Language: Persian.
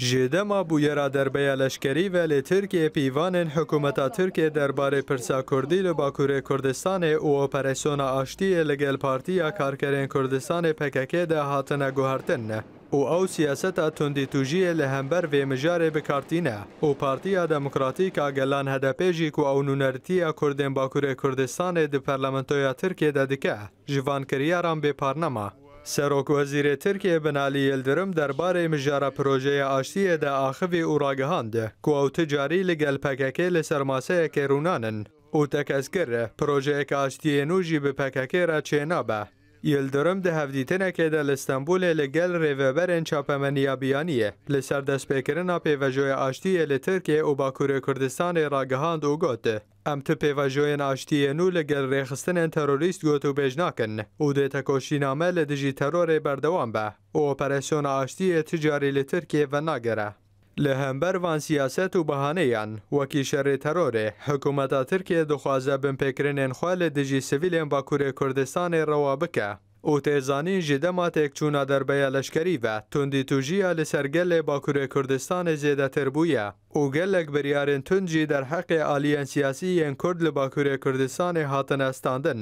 Ji dema bûyera derbeya leşkerî ve lê Tirkiye pîvanên hikûmeta Tirkiye derbarê pirsa Kurdî li Bakurê Kurdistanê û operasyona aştiyê li gel Partiya Karkerên Kurdistanê PKK de hatine guhertin ne. û ew siyaseta tundîtûjiyê li hember vêmijarê bikartîne û Partiya Demokratîka Gelan HDP jî ku ew nûneritiya Kurdên Bakurê Kurdistanê di Parlamentoya Tirkiye de dike ji van kiryaran bê سەرۆکوەزیرێ ترکیه بنالی یلدرم پروژه آشتیه ده ئاشتیەدا ئاخوی ئوراگەهاندە کو او تجاری لە گەلپەکەکەی لە پروژه کێرونانن و تەکەسکرە پرۆژەیەک ئاشتیە نوژی چه نابه؟ یلدرم ده هفدیته تنکه در ل لگل ریوبر ان منیا بیانیه لسر دست بکرن اپی آشتی لترکی و باکور کردستان را گهاند و گوت ام تو پی آشتی نو لگل ریخستن ان تروریست گوتو و بجناکن او ده تکوشی نامه لدجی ترور بردوان به و اپریسون آشتی تجاری لترکی و نگره لە هەمبەروان سیاست و بەهانەیان وەکی شەڕی تەرۆرێ حکوومەتا ترکیە دخوازە بمپێکرێنێن خوا لە دژی سڤیلێن باکوورێ کوردستانی ڕەوا بکە. و تێزانی ji dema têkçûna derbeya leşkerî ve tundî tûjiya li ser gelê Bakurê Kurdistanê zêdetir bûye û gelek biryarên tund jî derheqê aliyên siyasî yên Kurd li Bakurê Kurdistanê hatin estandin